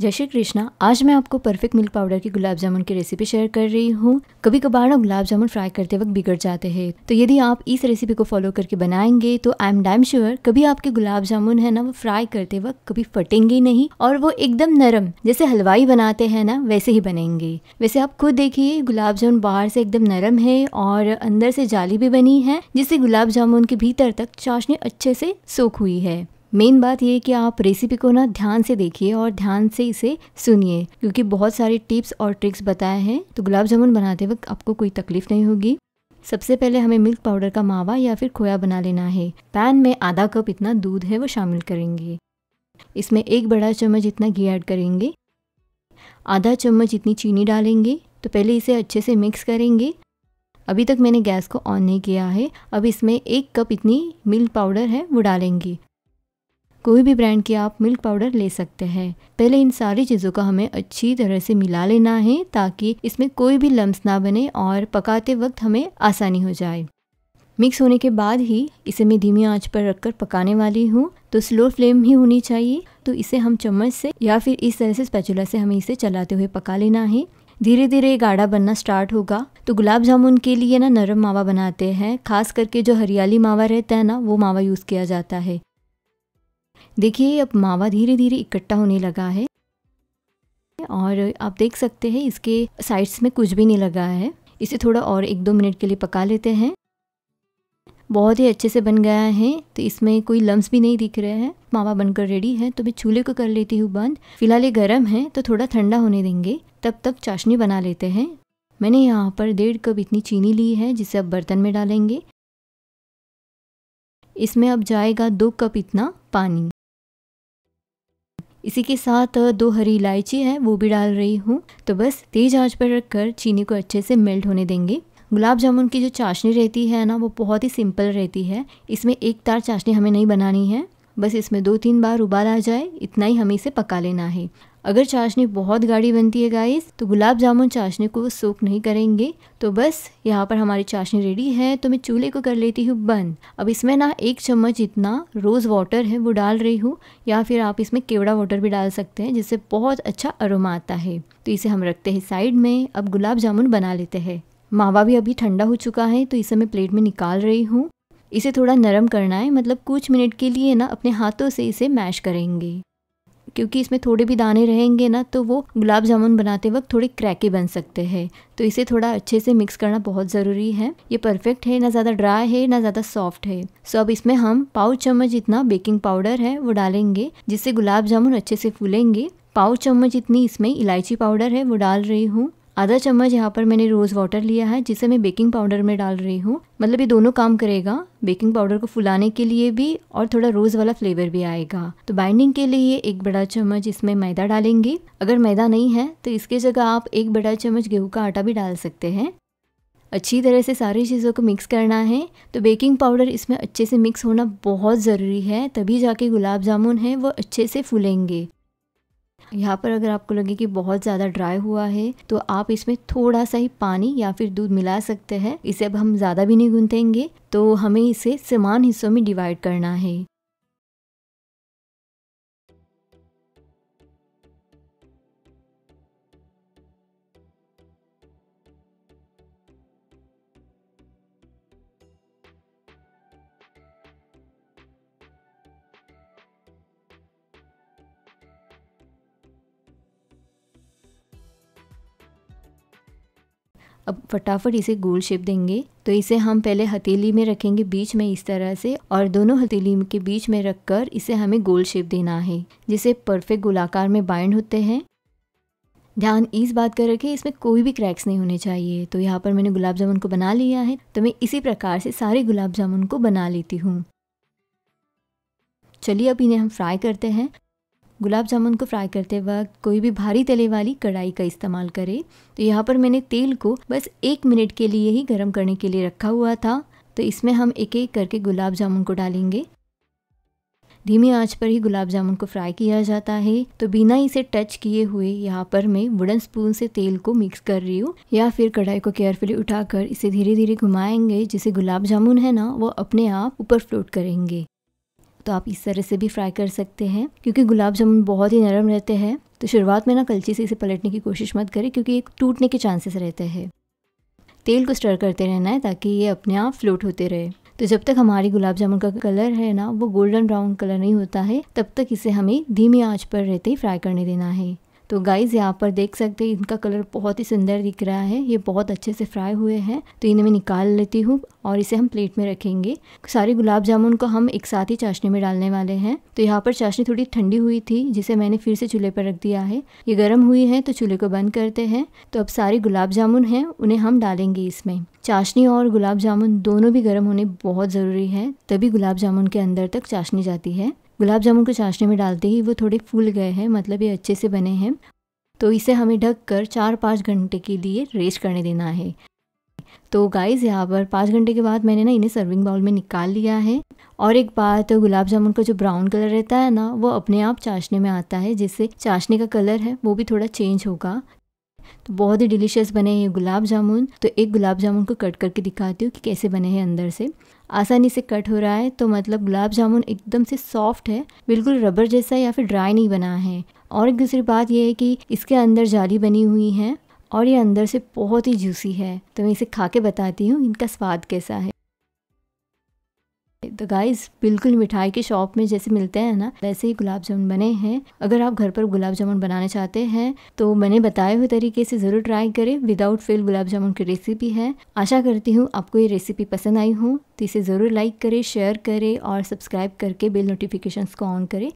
जय श्री कृष्णा आज मैं आपको परफेक्ट मिल्क पाउडर की गुलाब जामुन की रेसिपी शेयर कर रही हूँ कभी कभार हम गुलाब जामुन फ्राई करते वक्त बिगड़ जाते हैं तो यदि आप इस रेसिपी को फॉलो करके बनाएंगे तो आई एम डैम श्योर कभी आपके गुलाब जामुन है ना वो फ्राई करते वक्त कभी फटेंगे नहीं और वो एकदम नरम जैसे हलवाई बनाते हैं ना वैसे ही बनेंगे वैसे आप खुद देखिए गुलाब जामुन बाहर से एकदम नरम है और अंदर से जाली भी बनी है जिससे गुलाब जामुन के भीतर तक चाशनी अच्छे से सोख हुई है मेन बात ये कि आप रेसिपी को ना ध्यान से देखिए और ध्यान से इसे सुनिए क्योंकि बहुत सारे टिप्स और ट्रिक्स बताए हैं तो गुलाब जामुन बनाते वक्त आपको कोई तकलीफ नहीं होगी सबसे पहले हमें मिल्क पाउडर का मावा या फिर खोया बना लेना है पैन में आधा कप इतना दूध है वो शामिल करेंगे इसमें एक बड़ा चम्मच इतना घी ऐड करेंगे आधा चम्मच इतनी चीनी डालेंगे तो पहले इसे अच्छे से मिक्स करेंगे अभी तक मैंने गैस को ऑन नहीं किया है अब इसमें एक कप इतनी मिल्क पाउडर है वो डालेंगी कोई भी ब्रांड की आप मिल्क पाउडर ले सकते हैं पहले इन सारी चीज़ों का हमें अच्छी तरह से मिला लेना है ताकि इसमें कोई भी लम्स ना बने और पकाते वक्त हमें आसानी हो जाए मिक्स होने के बाद ही इसे मैं धीमी आंच पर रखकर पकाने वाली हूँ तो स्लो फ्लेम ही होनी चाहिए तो इसे हम चम्मच से या फिर इस तरह से स्पैचुला से हमें इसे चलाते हुए पका लेना है धीरे धीरे गाढ़ा बनना स्टार्ट होगा तो गुलाब जामुन के लिए ना नरम मावा बनाते हैं खास करके जो हरियाली मावा रहता है ना वो मावा यूज़ किया जाता है देखिए अब मावा धीरे धीरे इकट्ठा होने लगा है और आप देख सकते हैं इसके साइड्स में कुछ भी नहीं लगा है इसे थोड़ा और एक दो मिनट के लिए पका लेते हैं बहुत ही अच्छे से बन गया है तो इसमें कोई लम्स भी नहीं दिख रहे हैं मावा बनकर रेडी है तो मैं चूल्हे को कर लेती हूँ बंद फिलहाल ये गर्म है तो थोड़ा ठंडा होने देंगे तब तक चाशनी बना लेते हैं मैंने यहाँ पर डेढ़ कप इतनी चीनी ली है जिसे अब बर्तन में डालेंगे इसमें अब जाएगा दो कप इतना पानी इसी के साथ दो हरी इलायची है वो भी डाल रही हूँ तो बस तेज़ आंच पर रख कर चीनी को अच्छे से मेल्ट होने देंगे गुलाब जामुन की जो चाशनी रहती है ना वो बहुत ही सिंपल रहती है इसमें एक तार चाशनी हमें नहीं बनानी है बस इसमें दो तीन बार उबाल आ जाए इतना ही हमें इसे पका लेना है अगर चाशनी बहुत गाढ़ी बनती है गाइस तो गुलाब जामुन चाशनी को सोख नहीं करेंगे तो बस यहाँ पर हमारी चाशनी रेडी है तो मैं चूल्हे को कर लेती हूँ बंद अब इसमें ना एक चम्मच इतना रोज़ वाटर है वो डाल रही हूँ या फिर आप इसमें केवड़ा वाटर भी डाल सकते हैं जिससे बहुत अच्छा अरोमा आता है तो इसे हम रखते हैं साइड में अब गुलाब जामुन बना लेते हैं मावा भी अभी ठंडा हो चुका है तो इसे मैं प्लेट में निकाल रही हूँ इसे थोड़ा नरम करना है मतलब कुछ मिनट के लिए ना अपने हाथों से इसे मैश करेंगे क्योंकि इसमें थोड़े भी दाने रहेंगे ना तो वो गुलाब जामुन बनाते वक्त थोड़े क्रैकी बन सकते हैं तो इसे थोड़ा अच्छे से मिक्स करना बहुत ज़रूरी है ये परफेक्ट है ना ज़्यादा ड्राई है ना ज़्यादा सॉफ्ट है सो अब इसमें हम पाव चम्मच इतना बेकिंग पाउडर है वो डालेंगे जिससे गुलाब जामुन अच्छे से फूलेंगे पाव चम्मच इतनी इसमें इलायची पाउडर है वो डाल रही हूँ आधा चम्मच यहाँ पर मैंने रोज़ वाटर लिया है जिसे मैं बेकिंग पाउडर में डाल रही हूँ मतलब ये दोनों काम करेगा बेकिंग पाउडर को फुलाने के लिए भी और थोड़ा रोज़ वाला फ्लेवर भी आएगा तो बाइंडिंग के लिए एक बड़ा चम्मच इसमें मैदा डालेंगे अगर मैदा नहीं है तो इसके जगह आप एक बड़ा चम्मच गेहूँ का आटा भी डाल सकते हैं अच्छी तरह से सारी चीज़ों को मिक्स करना है तो बेकिंग पाउडर इसमें अच्छे से मिक्स होना बहुत ज़रूरी है तभी जाके गुलाब जामुन है वो अच्छे से फूलेंगे यहाँ पर अगर आपको लगे कि बहुत ज़्यादा ड्राई हुआ है तो आप इसमें थोड़ा सा ही पानी या फिर दूध मिला सकते हैं इसे अब हम ज़्यादा भी नहीं गूंथेंगे तो हमें इसे समान हिस्सों में डिवाइड करना है अब फटाफट इसे गोल शेप देंगे तो इसे हम पहले हथेली में रखेंगे बीच में इस तरह से और दोनों हथेली के बीच में रखकर इसे हमें गोल शेप देना है जिसे परफेक्ट गोलाकार में बाइंड होते हैं ध्यान इस बात का रखें इसमें कोई भी क्रैक्स नहीं होने चाहिए तो यहाँ पर मैंने गुलाब जामुन को बना लिया है तो मैं इसी प्रकार से सारे गुलाब जामुन को बना लेती हूँ चलिए अब इन्हें हम फ्राई करते हैं गुलाब जामुन को फ्राई करते वक्त कोई भी भारी तले वाली कढ़ाई का इस्तेमाल करें तो यहाँ पर मैंने तेल को बस एक मिनट के लिए ही गर्म करने के लिए रखा हुआ था तो इसमें हम एक एक करके गुलाब जामुन को डालेंगे धीमी आंच पर ही गुलाब जामुन को फ्राई किया जाता है तो बिना इसे टच किए हुए यहाँ पर मैं वुडन स्पून से तेल को मिक्स कर रही हूँ या फिर कढ़ाई को केयरफुली उठाकर इसे धीरे धीरे घुमाएंगे जिसे गुलाब जामुन है ना वो अपने आप ऊपर फ्लोट करेंगे तो आप इस तरह से भी फ्राई कर सकते हैं क्योंकि गुलाब जामुन बहुत ही नरम रहते हैं तो शुरुआत में ना कलची से इसे पलटने की कोशिश मत करें क्योंकि ये टूटने के चांसेस रहते हैं तेल को स्टर करते रहना है ताकि ये अपने आप फ्लोट होते रहे तो जब तक हमारी गुलाब जामुन का कलर है ना वो गोल्डन ब्राउन कलर नहीं होता है तब तक इसे हमें धीमी आंच पर रहते ही फ्राई करने देना है तो गाइज़ यहाँ पर देख सकते हैं इनका कलर बहुत ही सुंदर दिख रहा है ये बहुत अच्छे से फ्राई हुए हैं तो इन्हें मैं निकाल लेती हूँ और इसे हम प्लेट में रखेंगे सारे गुलाब जामुन को हम एक साथ ही चाशनी में डालने वाले हैं तो यहाँ पर चाशनी थोड़ी ठंडी हुई थी जिसे मैंने फिर से चूल्हे पर रख दिया है ये गर्म हुई है तो चूल्हे को बंद करते हैं तो अब सारे गुलाब जामुन हैं उन्हें हम डालेंगे इसमें चाशनी और गुलाब जामुन दोनों भी गर्म होने बहुत ज़रूरी है तभी गुलाब जामुन के अंदर तक चाशनी जाती है गुलाब जामुन को चाशनी में डालते ही वो थोड़े फूल गए हैं मतलब ये अच्छे से बने हैं तो इसे हमें ढक कर चार पाँच घंटे के लिए रेस्ट करने देना है तो गाइज़ यहाँ पर पाँच घंटे के बाद मैंने ना इन्हें सर्विंग बाउल में निकाल लिया है और एक बात तो गुलाब जामुन का जो ब्राउन कलर रहता है ना वो अपने आप चाशने में आता है जिससे चाशने का कलर है वो भी थोड़ा चेंज होगा तो बहुत ही डिलीशियस बने ये गुलाब जामुन तो एक गुलाब जामुन को कट करके दिखाती हूँ कि कैसे बने हैं अंदर से आसानी से कट हो रहा है तो मतलब गुलाब जामुन एकदम से सॉफ्ट है बिल्कुल रबर जैसा या फिर ड्राई नहीं बना है और एक दूसरी बात यह है कि इसके अंदर जाली बनी हुई है और ये अंदर से बहुत ही जूसी है तो मैं इसे खा के बताती हूँ इनका स्वाद कैसा है तो गाइस बिल्कुल मिठाई के शॉप में जैसे मिलते हैं ना वैसे ही गुलाब जामुन बने हैं अगर आप घर पर गुलाब जामुन बनाना चाहते हैं तो मैंने बताए हुए तरीके से ज़रूर ट्राई करें विदाउट फेल गुलाब जामुन की रेसिपी है आशा करती हूँ आपको ये रेसिपी पसंद आई हो तो इसे ज़रूर लाइक करें शेयर करें और सब्सक्राइब करके बिल नोटिफिकेशन को ऑन करें